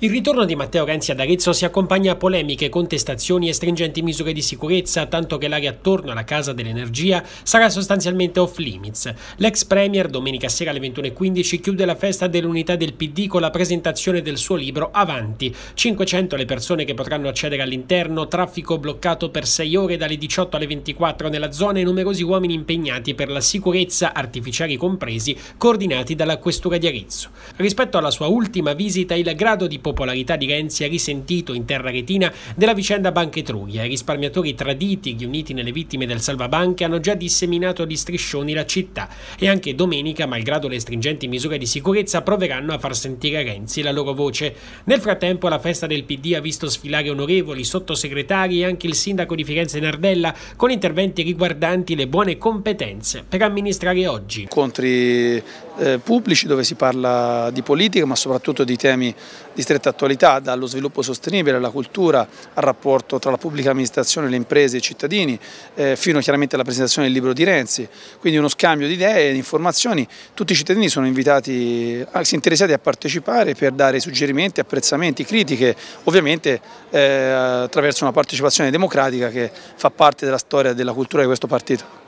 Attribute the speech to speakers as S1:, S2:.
S1: Il ritorno di Matteo Renzi ad Arezzo si accompagna a polemiche, contestazioni e stringenti misure di sicurezza, tanto che l'area attorno alla Casa dell'Energia sarà sostanzialmente off limits. L'ex premier domenica sera alle 21.15 chiude la festa dell'unità del PD con la presentazione del suo libro Avanti. 500 le persone che potranno accedere all'interno, traffico bloccato per 6 ore dalle 18 alle 24 nella zona e numerosi uomini impegnati per la sicurezza, artificiali compresi, coordinati dalla Questura di Arezzo. Rispetto alla sua ultima visita, il grado di popolarità di Renzi è risentito in terra retina della vicenda Banca Etruria. I risparmiatori traditi riuniti nelle vittime del salvabanche hanno già disseminato di striscioni la città e anche domenica, malgrado le stringenti misure di sicurezza, proveranno a far sentire a Renzi la loro voce. Nel frattempo la festa del PD ha visto sfilare onorevoli, sottosegretari e anche il sindaco di Firenze Nardella con interventi riguardanti le buone competenze per amministrare
S2: oggi. Incontri eh, pubblici dove si parla di politica ma soprattutto di temi di stretta attualità, dallo sviluppo sostenibile alla cultura, al rapporto tra la pubblica amministrazione, le imprese e i cittadini, eh, fino chiaramente alla presentazione del libro di Renzi, quindi uno scambio di idee e di informazioni, tutti i cittadini sono invitati, interessati a partecipare per dare suggerimenti, apprezzamenti, critiche, ovviamente eh, attraverso una partecipazione democratica che fa parte della storia e della cultura di questo partito.